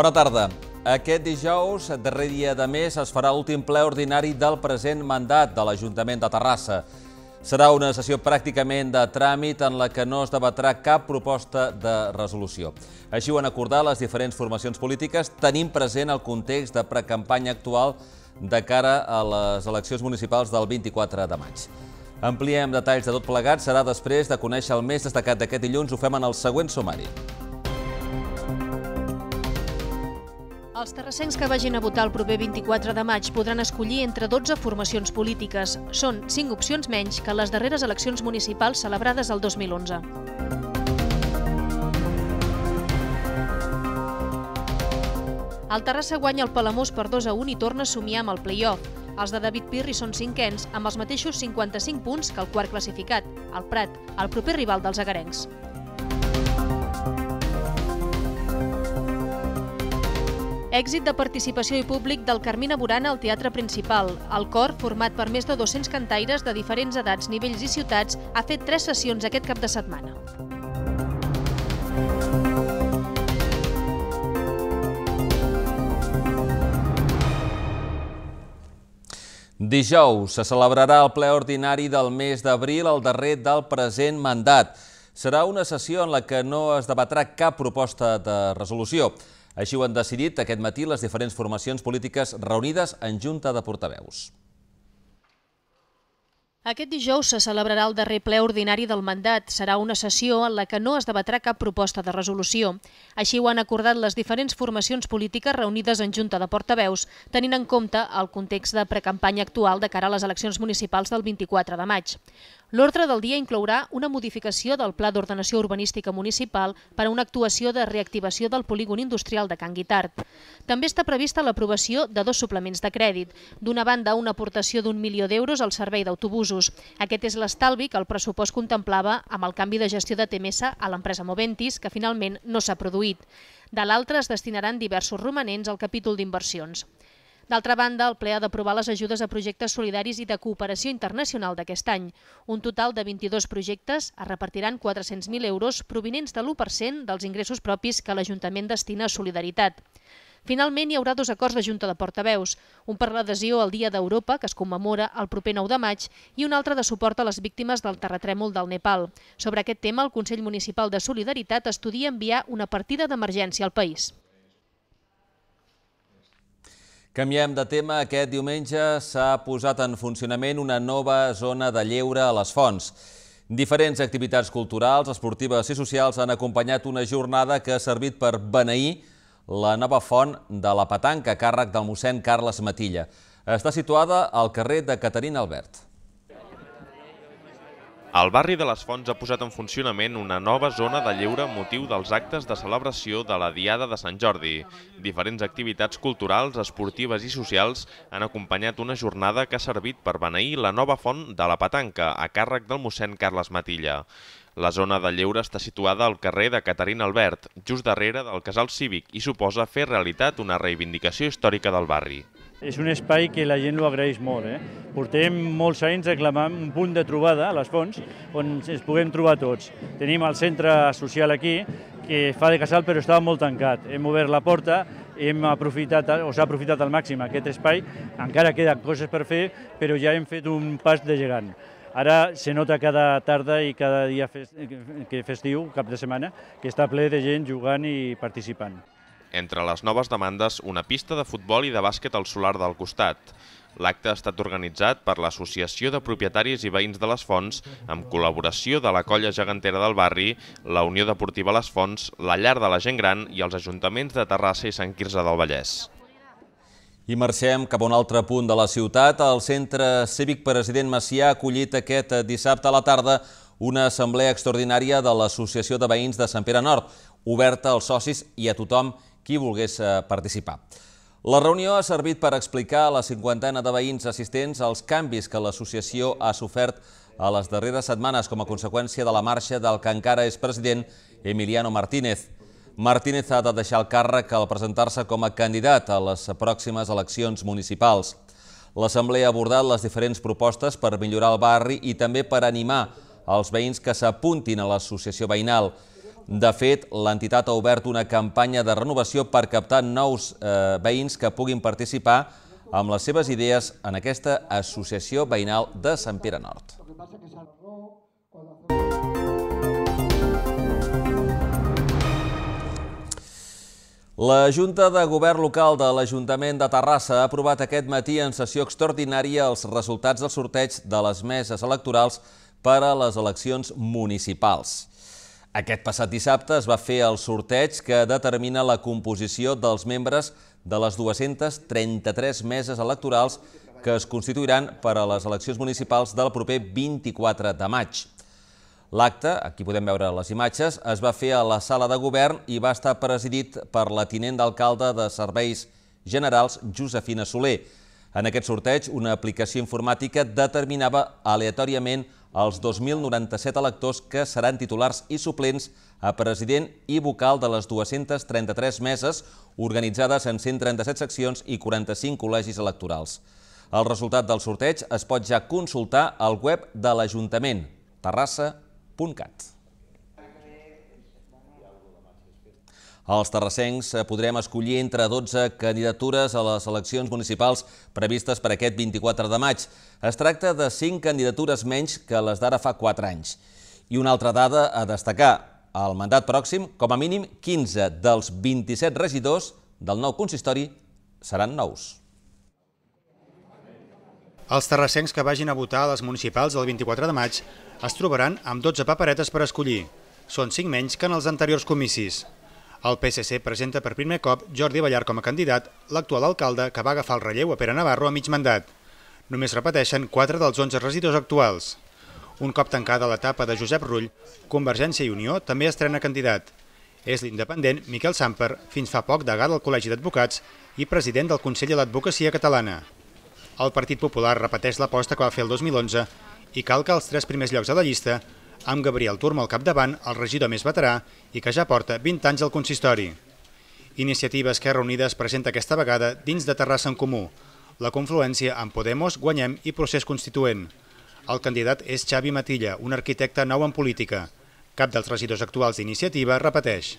Bona tarda. Aquest dijous, darrer dia de mes, es farà l'últim ple ordinari del present mandat de l'Ajuntament de Terrassa. Serà una sessió pràcticament de tràmit en la que no es debatrà cap proposta de resolució. Així ho han acordat les diferents formacions polítiques, tenint present el context de precampanya actual de cara a les eleccions municipals del 24 de maig. Ampliem detalls de tot plegat, serà després de conèixer el més destacat d'aquest dilluns, ho fem en el següent sumari. Els terrassencs que vagin a votar el proper 24 de maig podran escollir entre 12 formacions polítiques. Són 5 opcions menys que les darreres eleccions municipals celebrades el 2011. El Terrassa guanya el Palamós per 2 a 1 i torna a somiar amb el play-off. Els de David Pirri són cinquens, amb els mateixos 55 punts que el quart classificat, el Prat, el proper rival dels agarencs. Èxit de participació i públic del Carmina Burana al Teatre Principal. El cor, format per més de 200 cantaires de diferents edats, nivells i ciutats, ha fet tres sessions aquest cap de setmana. Dijous se celebrarà el ple ordinari del mes d'abril, el darrer del present mandat. Serà una sessió en la que no es debatrà cap proposta de resolució. Així ho han decidit aquest matí les diferents formacions polítiques reunides en Junta de Portaveus. Aquest dijous se celebrarà el darrer ple ordinari del mandat. Serà una sessió en la que no es debatrà cap proposta de resolució. Així ho han acordat les diferents formacions polítiques reunides en Junta de Portaveus, tenint en compte el context de precampanya actual de cara a les eleccions municipals del 24 de maig. L'ordre del dia inclourà una modificació del Pla d'Ordenació Urbanística Municipal per a una actuació de reactivació del polígon industrial de Can Guitart. També està prevista l'aprovació de dos suplements de crèdit. D'una banda, una aportació d'un milió d'euros al servei d'autobusos. Aquest és l'estalvi que el pressupost contemplava amb el canvi de gestió de TMS a l'empresa Moventis, que finalment no s'ha produït. De l'altra es destinaran diversos romanents al capítol d'inversions. D'altra banda, el ple ha d'aprovar les ajudes a projectes solidaris i de cooperació internacional d'aquest any. Un total de 22 projectes es repartiran 400.000 euros provenents de l'1% dels ingressos propis que l'Ajuntament destina a solidaritat. Finalment, hi haurà dos acords de Junta de Portaveus, un per l'adhesió al Dia d'Europa, que es commemora el proper 9 de maig, i un altre de suport a les víctimes del terratrèmol del Nepal. Sobre aquest tema, el Consell Municipal de Solidaritat estudia enviar una partida d'emergència al país. Canviem de tema. Aquest diumenge s'ha posat en funcionament una nova zona de lleure a les fonts. Diferents activitats culturals, esportives i socials han acompanyat una jornada que ha servit per beneir la nova font de la Petanca, càrrec del mossèn Carles Matilla. Està situada al carrer de Caterina Albert. El barri de les Fonts ha posat en funcionament una nova zona de lleure motiu dels actes de celebració de la Diada de Sant Jordi. Diferents activitats culturals, esportives i socials han acompanyat una jornada que ha servit per beneir la nova font de la Petanca, a càrrec del mossèn Carles Matilla. La zona de lleure està situada al carrer de Caterina Albert, just darrere del casal cívic, i suposa fer realitat una reivindicació històrica del barri. És un espai que la gent ho agraeix molt. Eh? Portem molts anys reclamant un punt de trobada a les fonts on ens puguem trobar tots. Tenim el centre social aquí, que fa de casal però estava molt tancat. Hem obert la porta, hem aprofitat, o s'ha aprofitat al màxim aquest espai, encara queden coses per fer, però ja hem fet un pas de gegant. Ara se nota cada tarda i cada dia festiu, cap de setmana, que està ple de gent jugant i participant. Entre les noves demandes, una pista de futbol i de bàsquet al solar del costat. L'acte ha estat organitzat per l'Associació de Propietaris i Veïns de les Fonts amb col·laboració de la colla gegantera del barri, la Unió Deportiva Les Fonts, la Llar de la Gent Gran i els ajuntaments de Terrassa i Sant Quirze del Vallès. I marxem cap a un altre punt de la ciutat. El Centre Cívic President Macià ha acollit aquest dissabte a la tarda una assemblea extraordinària de l'Associació de Veïns de Sant Pere Nord, oberta als socis i a tothom que qui volgués eh, participar. La reunió ha servit per explicar a la cinquantena de veïns assistents els canvis que l'associació ha sofert a les darreres setmanes com a conseqüència de la marxa del que encara és president Emiliano Martínez. Martínez ha de deixar el càrrec al presentar-se com a candidat a les pròximes eleccions municipals. L'Assemblea ha abordat les diferents propostes per millorar el barri i també per animar els veïns que s'apuntin a l'associació veïnal. De fet, l'entitat ha obert una campanya de renovació per captar nous eh, veïns que puguin participar amb les seves idees en aquesta associació veïnal de Sant Pere Nord. La Junta de Govern Local de l'Ajuntament de Terrassa ha aprovat aquest matí en sessió extraordinària els resultats del sorteig de les meses electorals per a les eleccions municipals. Aquest passat dissabte es va fer el sorteig que determina la composició dels membres de les 233 meses electorals que es constituiran per a les eleccions municipals del proper 24 de maig. L'acte, aquí podem veure les imatges, es va fer a la sala de govern i va estar presidit per la tinent d'alcalde de Serveis Generals, Josefina Soler. En aquest sorteig, una aplicació informàtica determinava aleatòriament el els 2.097 electors que seran titulars i suplents a president i vocal de les 233 meses organitzades en 137 seccions i 45 col·legis electorals. El resultat del sorteig es pot ja consultar al web de l'Ajuntament, terrassa.cat. Els terrassencs eh, podrem escollir entre 12 candidatures a les eleccions municipals previstes per aquest 24 de maig. Es tracta de 5 candidatures menys que les d'ara fa 4 anys. I una altra dada a destacar. Al mandat pròxim, com a mínim, 15 dels 27 regidors del nou consistori seran nous. Els terrassencs que vagin a votar a les municipals el 24 de maig es trobaran amb 12 paperetes per escollir. Són 5 menys que en els anteriors comicis. El PSC presenta per primer cop Jordi Ballar com a candidat, l'actual alcalde que va agafar el relleu a Pere Navarro a mig mandat. Només repeteixen 4 dels 11 residus actuals. Un cop tancada l'etapa de Josep Rull, Convergència i Unió també estrena candidat. És l'independent Miquel Samper, fins fa poc degà del Col·legi d'Advocats i president del Consell de l'Advocacia Catalana. El Partit Popular repeteix l'aposta que va fer el 2011 i cal que els tres primers llocs de la llista amb Gabriel Turma al capdavant, el regidor més veterà i que ja porta 20 anys al consistori. Iniciativa Esquerra Unida es presenta aquesta vegada dins de Terrassa en Comú, la confluència amb Podemos, Guanyem i Procés Constituent. El candidat és Xavi Matilla, un arquitecte nou en política. Cap dels regidors actuals d'iniciativa repeteix.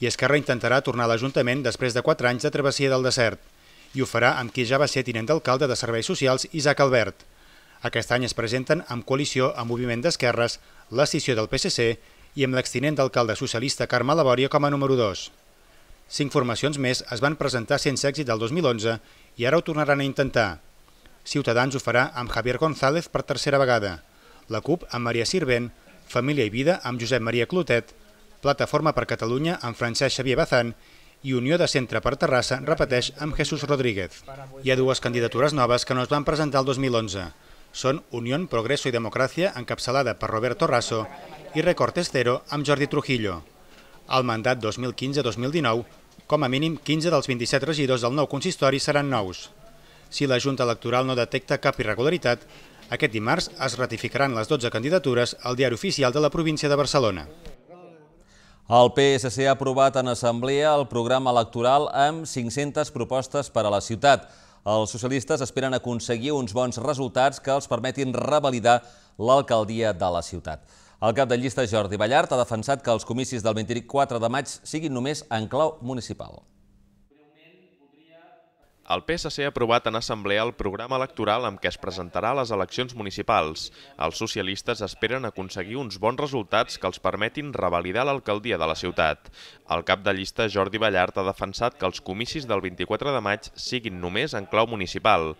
I Esquerra intentarà tornar a l'Ajuntament després de 4 anys de travessia del desert i ho farà amb qui ja va ser tinent d'alcalde de Serveis Socials, Isaac Albert. Aquest any es presenten amb coalició amb Moviment d'Esquerres, la del PSC i amb l'extinent d'alcalde socialista Carme Labòria com a número 2. Cinc formacions més es van presentar sense èxit el 2011 i ara ho tornaran a intentar. Ciutadans ho farà amb Javier González per tercera vegada, la CUP amb Maria Sirvent, Família i Vida amb Josep Maria Clotet, Plataforma per Catalunya amb Francesc Xavier Bazán i Unió de Centre per Terrassa repeteix amb Jesús Rodríguez. Hi ha dues candidatures noves que no es van presentar el 2011, són Unió, Progreso i Democràcia, encapçalada per Roberto Raso, i Recortes Cero amb Jordi Trujillo. Al mandat 2015-2019, com a mínim 15 dels 27 regidors del nou consistori seran nous. Si la Junta Electoral no detecta cap irregularitat, aquest dimarts es ratificaran les 12 candidatures al Diari Oficial de la província de Barcelona. El PSC ha aprovat en assemblea el programa electoral amb 500 propostes per a la ciutat. Els socialistes esperen aconseguir uns bons resultats que els permetin revalidar l'alcaldia de la ciutat. El cap de llista Jordi Ballart ha defensat que els comicis del 24 de maig siguin només en clau municipal. El PSC ha aprovat en assemblea el programa electoral amb què es presentarà a les eleccions municipals. Els socialistes esperen aconseguir uns bons resultats que els permetin revalidar l'alcaldia de la ciutat. El cap de llista Jordi Ballart ha defensat que els comicis del 24 de maig siguin només en clau municipal.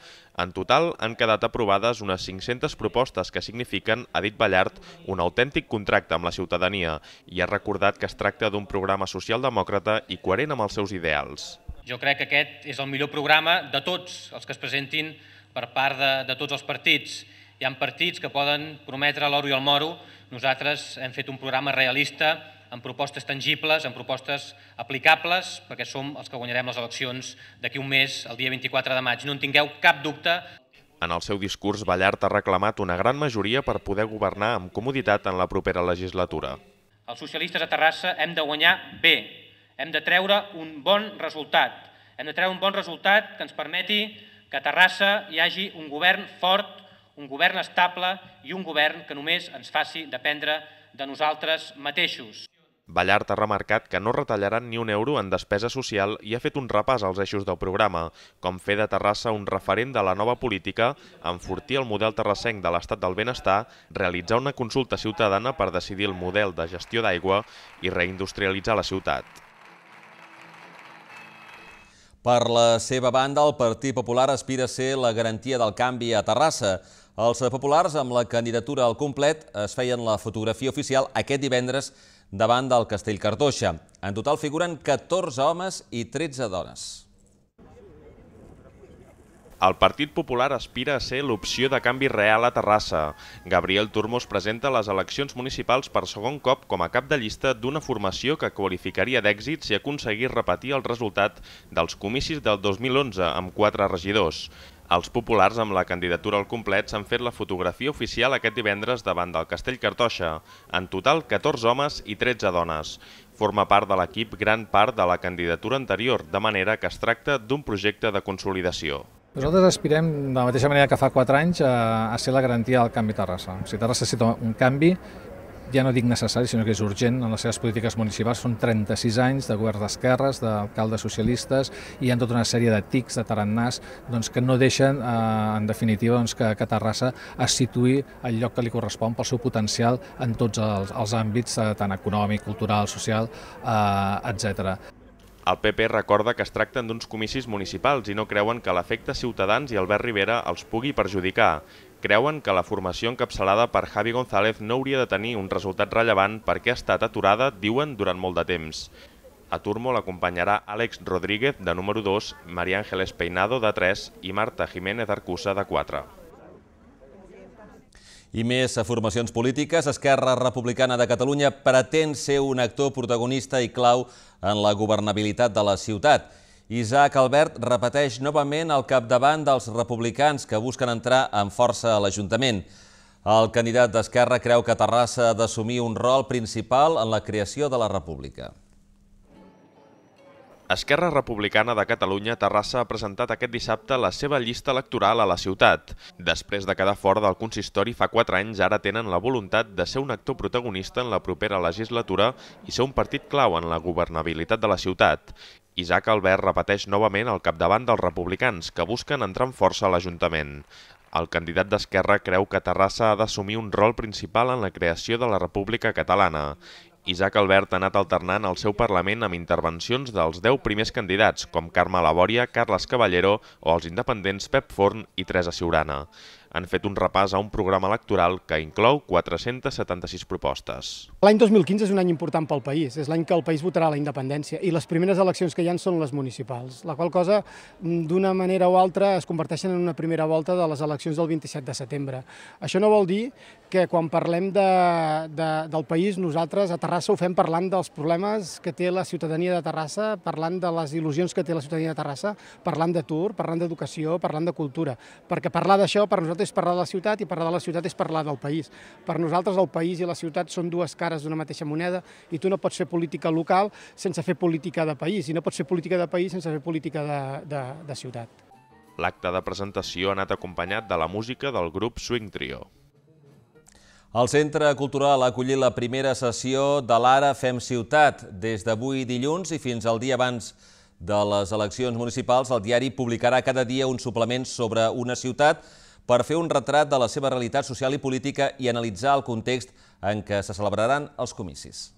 En total han quedat aprovades unes 500 propostes que signifiquen, ha dit Ballart, un autèntic contracte amb la ciutadania i ha recordat que es tracta d'un programa socialdemòcrata i coherent amb els seus ideals. Jo crec que aquest és el millor programa de tots els que es presentin per part de, de tots els partits. Hi ha partits que poden prometre l'oro i el moro. Nosaltres hem fet un programa realista amb propostes tangibles, amb propostes aplicables, perquè som els que guanyarem les eleccions d'aquí un mes, el dia 24 de maig. No en tingueu cap dubte. En el seu discurs, Ballart ha reclamat una gran majoria per poder governar amb comoditat en la propera legislatura. Els socialistes a Terrassa hem de guanyar bé, hem de treure un bon resultat. Hem de treure un bon resultat que ens permeti que a Terrassa hi hagi un govern fort, un govern estable i un govern que només ens faci dependre de nosaltres mateixos. Ballart ha remarcat que no retallaran ni un euro en despesa social i ha fet un repàs als eixos del programa, com fer de Terrassa un referent de la nova política, enfortir el model terrassenc de l'estat del benestar, realitzar una consulta ciutadana per decidir el model de gestió d'aigua i reindustrialitzar la ciutat. Per la seva banda, el Partit Popular aspira a ser la garantia del canvi a Terrassa. Els populars, amb la candidatura al complet, es feien la fotografia oficial aquest divendres davant del Castell Cartoixa. En total figuren 14 homes i 13 dones. El Partit Popular aspira a ser l'opció de canvi real a Terrassa. Gabriel Turmos presenta les eleccions municipals per segon cop com a cap de llista d'una formació que qualificaria d'èxit si aconseguís repetir el resultat dels comicis del 2011 amb quatre regidors. Els populars amb la candidatura al complet s'han fet la fotografia oficial aquest divendres davant del Castell Cartoixa. En total, 14 homes i 13 dones. Forma part de l'equip gran part de la candidatura anterior, de manera que es tracta d'un projecte de consolidació. Nosaltres aspirem, de la mateixa manera que fa 4 anys, a, a ser la garantia del canvi Terrassa. Si Terrassa necessita un canvi, ja no dic necessari, sinó que és urgent en les seves polítiques municipals. Són 36 anys de govern d'esquerres, d'alcaldes socialistes, i hi ha tota una sèrie de tics, de tarannàs, doncs, que no deixen, eh, en definitiva, doncs, que, que Terrassa es situï al lloc que li correspon pel seu potencial en tots els, els àmbits, eh, tant econòmic, cultural, social, eh, etc. El PP recorda que es tracten d'uns comicis municipals i no creuen que l'efecte Ciutadans i Albert Rivera els pugui perjudicar. Creuen que la formació encapçalada per Javi González no hauria de tenir un resultat rellevant perquè ha estat aturada, diuen, durant molt de temps. A Turmo l'acompanyarà Àlex Rodríguez, de número 2, Maria Ángeles Peinado, de 3 i Marta Jiménez Arcusa, de 4. I més a formacions polítiques, Esquerra Republicana de Catalunya pretén ser un actor protagonista i clau en la governabilitat de la ciutat. Isaac Albert repeteix novament el capdavant dels republicans que busquen entrar amb força a l'Ajuntament. El candidat d'Esquerra creu que Terrassa ha d'assumir un rol principal en la creació de la república. Esquerra Republicana de Catalunya Terrassa ha presentat aquest dissabte la seva llista electoral a la ciutat. Després de quedar fora del consistori fa 4 anys, ara tenen la voluntat de ser un actor protagonista en la propera legislatura i ser un partit clau en la governabilitat de la ciutat. Isaac Albert repeteix novament el capdavant dels republicans, que busquen entrar en força a l'Ajuntament. El candidat d'Esquerra creu que Terrassa ha d'assumir un rol principal en la creació de la República Catalana Isaac Albert ha anat alternant el seu Parlament amb intervencions dels 10 primers candidats, com Carme Labòria, Carles Caballero o els independents Pep Forn i Teresa Ciurana han fet un repàs a un programa electoral que inclou 476 propostes. L'any 2015 és un any important pel país, és l'any que el país votarà la independència i les primeres eleccions que hi han són les municipals, la qual cosa mm, d'una manera o altra es converteixen en una primera volta de les eleccions del 27 de setembre. Això no vol dir que quan parlem de, de, del país nosaltres a Terrassa ho fem parlant dels problemes que té la ciutadania de Terrassa, parlant de les il·lusions que té la ciutadania de Terrassa, parlant d'atur, parlant d'educació, parlant de cultura, perquè parlar d'això per nosaltres és parlar de la ciutat i parlar de la ciutat és parlar del país. Per nosaltres el país i la ciutat són dues cares d'una mateixa moneda i tu no pots fer política local sense fer política de país i no pots fer política de país sense fer política de, de, de ciutat. L'acte de presentació ha anat acompanyat de la música del grup Swing Trio. El Centre Cultural ha acollit la primera sessió de l'Ara Fem Ciutat. Des d'avui dilluns i fins al dia abans de les eleccions municipals, el diari publicarà cada dia un suplement sobre una ciutat per fer un retrat de la seva realitat social i política i analitzar el context en què se celebraran els comicis.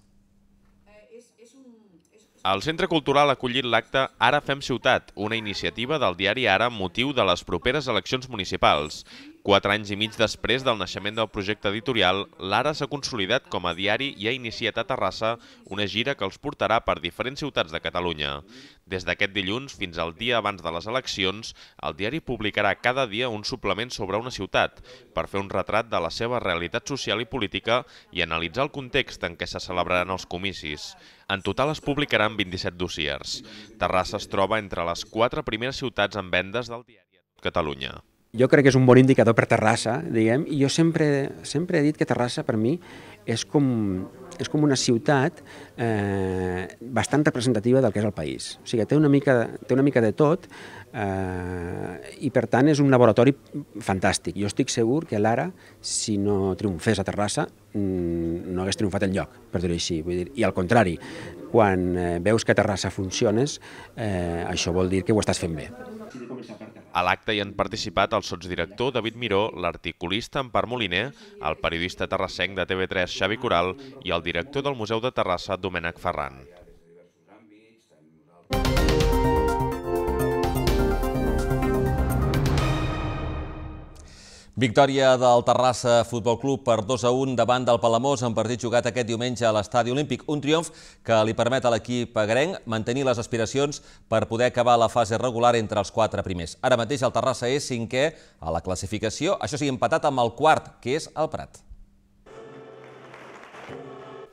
El Centre Cultural ha acollit l'acte Ara fem ciutat, una iniciativa del diari Ara amb motiu de les properes eleccions municipals, Quatre anys i mig després del naixement del projecte editorial, l'Ara s'ha consolidat com a diari i ha iniciat a Terrassa una gira que els portarà per diferents ciutats de Catalunya. Des d'aquest dilluns fins al dia abans de les eleccions, el diari publicarà cada dia un suplement sobre una ciutat per fer un retrat de la seva realitat social i política i analitzar el context en què se celebraran els comicis. En total es publicaran 27 dossiers. Terrassa es troba entre les quatre primeres ciutats en vendes del diari Catalunya jo crec que és un bon indicador per Terrassa, diguem, i jo sempre, sempre he dit que Terrassa per mi és com, és com una ciutat eh, bastant representativa del que és el país. O sigui, té una mica, té una mica de tot eh, i, per tant, és un laboratori fantàstic. Jo estic segur que l'Ara, si no triomfés a Terrassa, mm, no hagués triomfat el lloc, per dir-ho així. Vull dir, I al contrari, quan eh, veus que a Terrassa funciones, eh, això vol dir que ho estàs fent bé. A l'acte hi han participat el sotsdirector David Miró, l'articulista Empar Moliner, el periodista terrassenc de TV3 Xavi Coral i el director del Museu de Terrassa Domènec Ferran. Victòria del Terrassa Futbol Club per 2 a 1 davant del Palamós en partit jugat aquest diumenge a l'Estadi Olímpic. Un triomf que li permet a l'equip agrenc mantenir les aspiracions per poder acabar la fase regular entre els quatre primers. Ara mateix el Terrassa és cinquè a la classificació, això sí, empatat amb el quart, que és el Prat.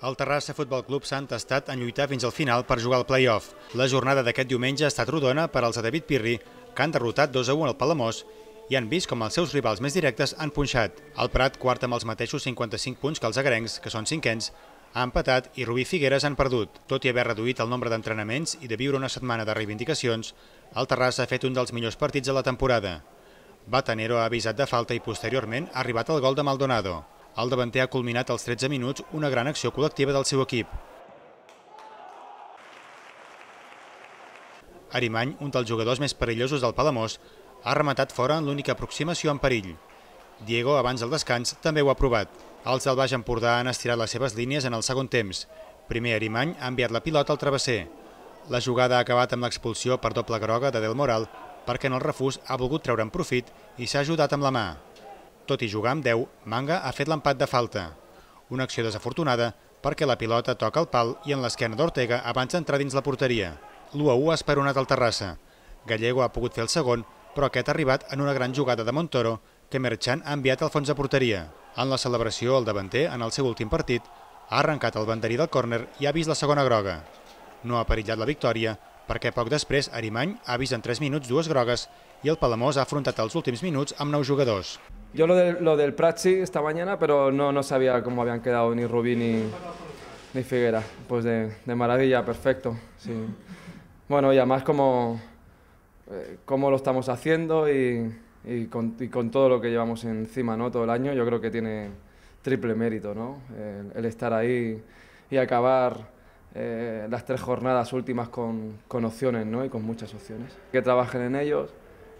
El Terrassa Futbol Club s'ha entestat en lluitar fins al final per jugar al play-off. La jornada d'aquest diumenge ha estat rodona per als de David Pirri, que han derrotat 2 a 1 al Palamós i han vist com els seus rivals més directes han punxat. El Prat, quart amb els mateixos 55 punts que els agrencs, que són cinquens, ha empatat i Rubí Figueres han perdut. Tot i haver reduït el nombre d'entrenaments i de viure una setmana de reivindicacions, el Terrassa ha fet un dels millors partits de la temporada. Batanero ha avisat de falta i posteriorment ha arribat el gol de Maldonado. El davanter ha culminat als 13 minuts una gran acció col·lectiva del seu equip. Arimany, un dels jugadors més perillosos del Palamós, ha rematat fora en l'única aproximació en perill. Diego, abans del descans, també ho ha provat. Els del Baix Empordà han estirat les seves línies en el segon temps. Primer Arimany ha enviat la pilota al travesser. La jugada ha acabat amb l'expulsió per doble groga de Del Moral perquè en el refús ha volgut en profit i s'ha ajudat amb la mà. Tot i jugar amb 10, Manga ha fet l'empat de falta. Una acció desafortunada perquè la pilota toca el pal i en l'esquena d'Ortega abans d'entrar dins la porteria. L'1-1 ha esperonat el Terrassa. Gallego ha pogut fer el segon, però aquest ha arribat en una gran jugada de Montoro que Merchan ha enviat al fons de porteria. En la celebració, el davanter, en el seu últim partit, ha arrencat el banderí del còrner i ha vist la segona groga. No ha perillat la victòria, perquè poc després Arimany ha vist en 3 minuts dues grogues i el Palamós ha afrontat els últims minuts amb 9 jugadors. Yo lo del, lo del Praxi esta mañana, pero no, no sabía cómo habían quedado ni Rubí ni, ni Figuera. Pues de, de maravilla, perfecto. Sí. Bueno, y además como... Eh, cómo lo estamos haciendo y, con, todo lo que llevamos encima ¿no? todo el año, yo creo que tiene triple mérito ¿no? el, estar ahí y acabar eh, las tres jornadas últimas con, opciones ¿no? y con muchas opciones. Que trabajen en ellos,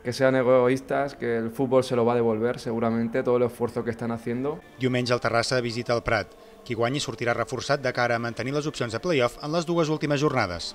que sean egoístas, que el fútbol se lo va a devolver seguramente todo el esfuerzo que están haciendo. Diumenge el Terrassa visita el Prat. Qui guanyi sortirà de cara a mantener las opciones de playoff en las dos últimas jornadas.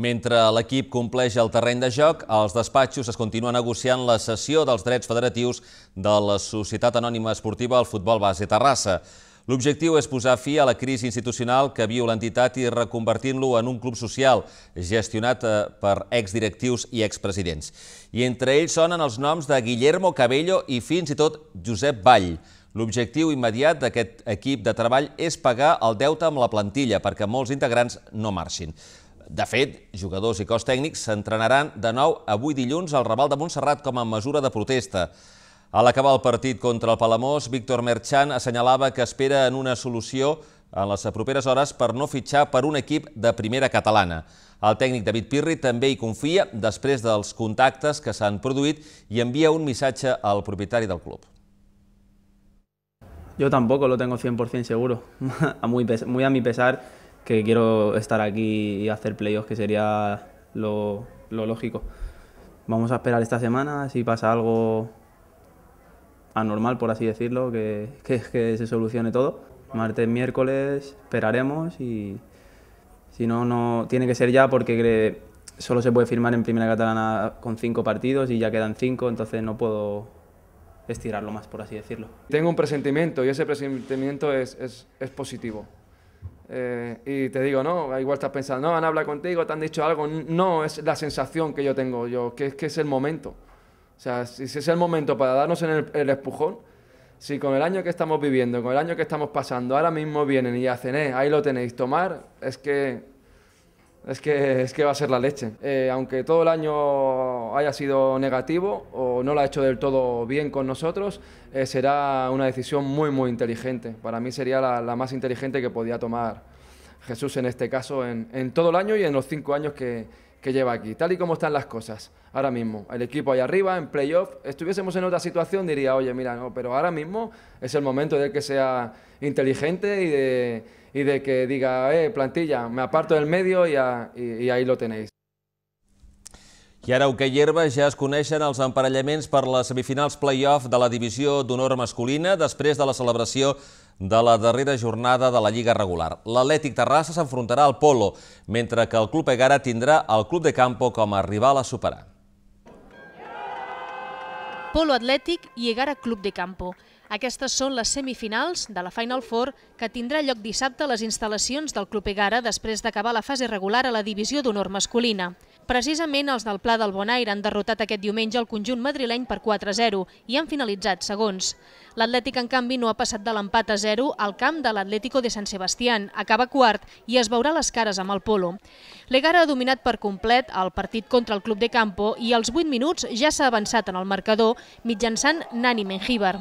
Mentre l'equip compleix el terreny de joc, als despatxos es continua negociant la cessió dels drets federatius de la Societat Anònima Esportiva al Futbol Base Terrassa. L'objectiu és posar fi a la crisi institucional que viu l'entitat i reconvertint-lo en un club social gestionat eh, per exdirectius i expresidents. I entre ells sonen els noms de Guillermo Cabello i fins i tot Josep Vall. L'objectiu immediat d'aquest equip de treball és pagar el deute amb la plantilla perquè molts integrants no marxin. De fet, jugadors i cos tècnics s'entrenaran de nou avui dilluns al Raval de Montserrat com a mesura de protesta. A l'acabar el partit contra el Palamós, Víctor Merchan assenyalava que espera en una solució en les properes hores per no fitxar per un equip de primera catalana. El tècnic David Pirri també hi confia després dels contactes que s'han produït i envia un missatge al propietari del club. Yo tampoco lo tengo 100% seguro, a muy, muy a mi pesar, que quiero estar aquí y hacer playoffs, que sería lo, lógico. Vamos a esperar esta semana, si pasa algo anormal, por así decirlo, que, que, se solucione todo. Martes, miércoles, esperaremos y si no, no tiene que ser ya porque solo se puede firmar en Primera Catalana con cinco partidos y ya quedan cinco, entonces no puedo estirarlo más, por así decirlo. Tengo un presentimiento y ese presentimiento es, es, es positivo. Eh, y te digo, no, igual estás pensando, no, han hablado contigo, te han dicho algo. No, es la sensación que yo tengo yo, que es que es el momento. O sea, si, es el momento para darnos en el, espujón, si con el año que estamos viviendo, con el año que estamos pasando, ahora mismo vienen y hacen, eh, ahí lo tenéis, tomar, es que es que, es que va a ser la leche. Eh, aunque todo el año haya sido negativo o no lo ha hecho del todo bien con nosotros, eh, será una decisión muy, muy inteligente. Para mí sería la, más inteligente que podía tomar Jesús en este caso, en, en todo el año y en los cinco años que, que lleva aquí, tal y como están las cosas ahora mismo. El equipo ahí arriba, en playoff, estuviésemos en otra situación, diría, oye, mira, no, pero ahora mismo es el momento de que sea inteligente y de, y de que diga, eh, plantilla, me aparto del medio y ahí lo tenéis. I ara, hoquei okay, herba, ja es coneixen els emparellaments per les semifinals play-off de la divisió d'honor masculina després de la celebració de la darrera jornada de la Lliga regular. L'Atlètic Terrassa s'enfrontarà al Polo, mentre que el Club Egara tindrà el Club de Campo com a rival a superar. Polo Atlètic i Egara Club de Campo. Aquestes són les semifinals de la Final Four que tindrà lloc dissabte a les instal·lacions del Club Egara després d'acabar la fase regular a la divisió d'honor masculina. Precisament els del Pla del Bonaire han derrotat aquest diumenge el conjunt madrileny per 4-0 i han finalitzat segons. L'Atlètic, en canvi, no ha passat de l'empat a 0 al camp de l'Atlético de San Sebastián, acaba quart i es veurà les cares amb el polo. L'Egara ha dominat per complet el partit contra el Club de Campo i als 8 minuts ja s'ha avançat en el marcador mitjançant Nani Menjíbar.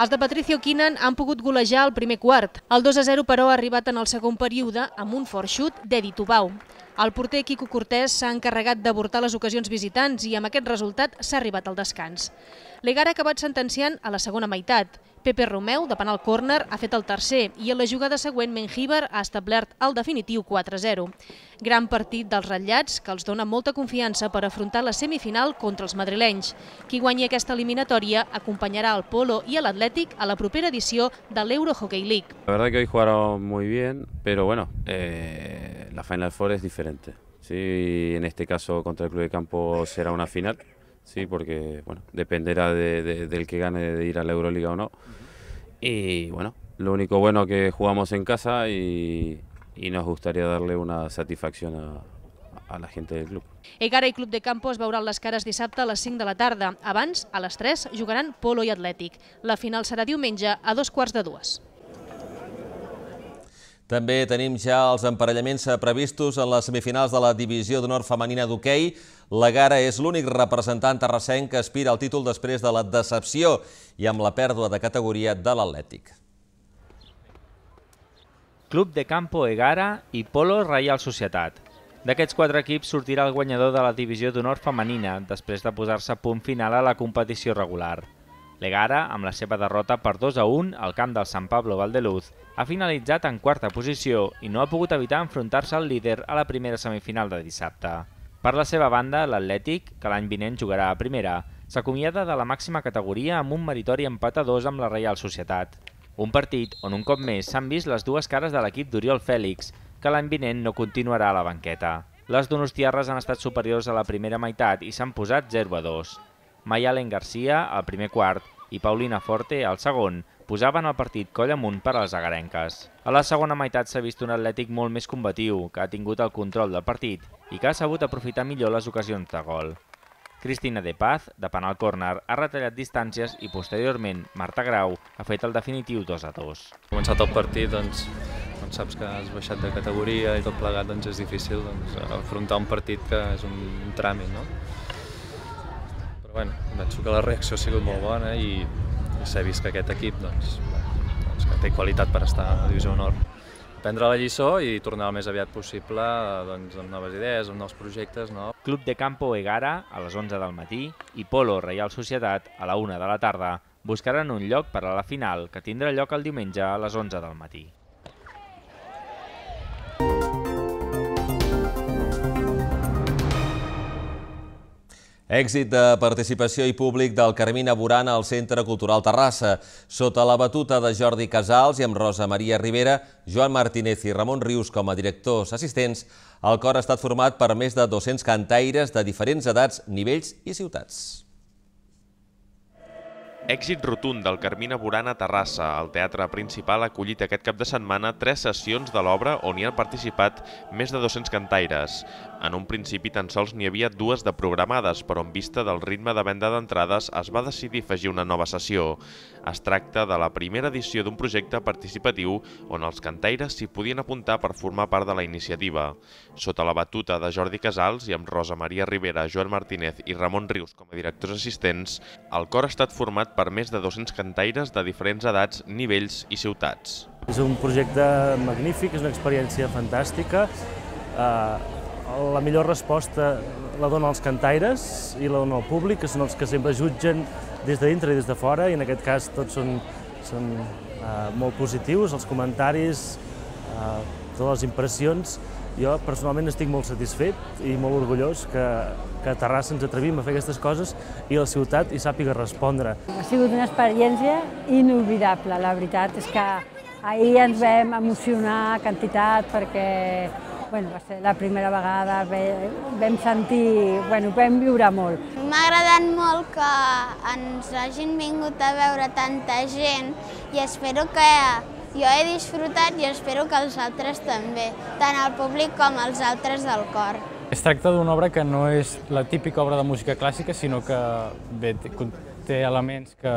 Els de Patricio Quinan han pogut golejar el primer quart. El 2-0, però, ha arribat en el segon període amb un fort xut d'Edi Tubau. El porter Quico Cortés s'ha encarregat d'avortar les ocasions visitants i amb aquest resultat s'ha arribat al descans. L'Egar ha acabat sentenciant a la segona meitat. Pepe Romeu, de penal córner, ha fet el tercer i en la jugada següent Menjíbar ha establert el definitiu 4-0. Gran partit dels ratllats que els dona molta confiança per afrontar la semifinal contra els madrilenys. Qui guanyi aquesta eliminatòria acompanyarà el Polo i l'Atlètic a la propera edició de l'Euro Hockey League. La verdad que hoy jugaron muy bien, pero bueno, eh, la Final Four es diferente. Sí, en este caso contra el Club de Campo será una final, sí, porque bueno, dependerá de, de, del que gane de ir a la Euroliga o no. Y bueno, lo único bueno que jugamos en casa y, y nos gustaría darle una satisfacción a, a la gent del club. Egara i Club de Campos veuran les cares dissabte a les 5 de la tarda. Abans, a les 3, jugaran polo i atlètic. La final serà diumenge a dos quarts de dues. També tenim ja els emparellaments eh, previstos en les semifinals de la Divisió d'Honor Femenina d'Hockey. La Gara és l'únic representant terrassenc que aspira al títol després de la decepció i amb la pèrdua de categoria de l'Atlètic. Club de Campo Egara i Polo Reial Societat. D'aquests quatre equips sortirà el guanyador de la Divisió d'Honor Femenina després de posar-se punt final a la competició regular. L'Egara, amb la seva derrota per 2 a 1 al camp del San Pablo Valdeluz, ha finalitzat en quarta posició i no ha pogut evitar enfrontar-se al líder a la primera semifinal de dissabte. Per la seva banda, l'Atlètic, que l'any vinent jugarà a primera, s'acomiada de la màxima categoria amb un meritori empat a 2 amb la Reial Societat. Un partit on un cop més s'han vist les dues cares de l'equip d'Oriol Fèlix, que l'any vinent no continuarà a la banqueta. Les donostiarres han estat superiors a la primera meitat i s'han posat 0 a 2. Mayalen Garcia al primer quart i Paulina Forte al segon posaven el partit coll amunt per a les agarenques. A la segona meitat s'ha vist un atlètic molt més combatiu, que ha tingut el control del partit i que ha sabut aprofitar millor les ocasions de gol. Cristina De Paz, de penal córner, ha retallat distàncies i posteriorment Marta Grau ha fet el definitiu 2 a 2. Començat el partit, doncs, doncs saps que has baixat de categoria i tot plegat doncs és difícil doncs, afrontar un partit que és un tràmit, no? Però bueno, penso que la reacció ha sigut molt bona i, s'ha vist que aquest equip doncs, doncs, que té qualitat per estar a Divisió Honor. Prendre la lliçó i tornar el més aviat possible doncs, amb noves idees, amb nous projectes. No? Club de Campo Egara a les 11 del matí i Polo Reial Societat a la 1 de la tarda buscaran un lloc per a la final que tindrà lloc el diumenge a les 11 del matí. Èxit de participació i públic del Carmina Burana al Centre Cultural Terrassa. Sota la batuta de Jordi Casals i amb Rosa Maria Rivera, Joan Martínez i Ramon Rius com a directors assistents, el cor ha estat format per més de 200 cantaires de diferents edats, nivells i ciutats. Èxit rotund del Carmina Burana a Terrassa. El teatre principal ha acollit aquest cap de setmana tres sessions de l'obra on hi han participat més de 200 cantaires. En un principi tan sols n'hi havia dues de programades, però en vista del ritme de venda d'entrades es va decidir afegir una nova sessió. Es tracta de la primera edició d'un projecte participatiu on els cantaires s'hi podien apuntar per formar part de la iniciativa. Sota la batuta de Jordi Casals i amb Rosa Maria Rivera, Joan Martínez i Ramon Rius com a directors assistents, el cor ha estat format per més de 200 cantaires de diferents edats, nivells i ciutats. És un projecte magnífic, és una experiència fantàstica, eh, la millor resposta la donen els cantaires i la donen el públic, que són els que sempre jutgen des de dintre i des de fora, i en aquest cas tots són, són uh, molt positius, els comentaris, eh, totes les impressions. Jo personalment estic molt satisfet i molt orgullós que, que a Terrassa ens atrevim a fer aquestes coses i la ciutat hi sàpiga respondre. Ha sigut una experiència inolvidable, la veritat és que ahir ens vam emocionar a quantitat perquè Bueno, va ser la primera vegada, vam sentir, bueno, vam viure molt. M'ha agradat molt que ens hagin vingut a veure tanta gent i espero que jo he disfrutat i espero que els altres també, tant el públic com els altres del cor. Es tracta d'una obra que no és la típica obra de música clàssica, sinó que bé, té elements que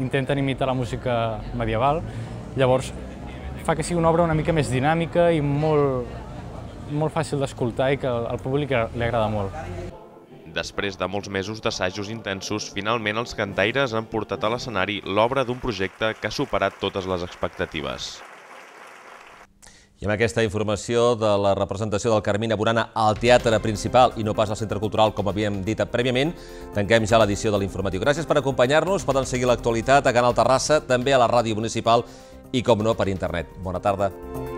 intenten imitar la música medieval, llavors fa que sigui una obra una mica més dinàmica i molt, molt fàcil d'escoltar i que al públic li agrada molt. Després de molts mesos d'assajos intensos, finalment els cantaires han portat a l'escenari l'obra d'un projecte que ha superat totes les expectatives. I amb aquesta informació de la representació del Carmina Burana al Teatre Principal i no pas al Centre Cultural, com havíem dit prèviament, tanquem ja l'edició de l'informatiu. Gràcies per acompanyar-nos. Poden seguir l'actualitat a Canal Terrassa, també a la ràdio municipal i, com no, per internet. Bona tarda.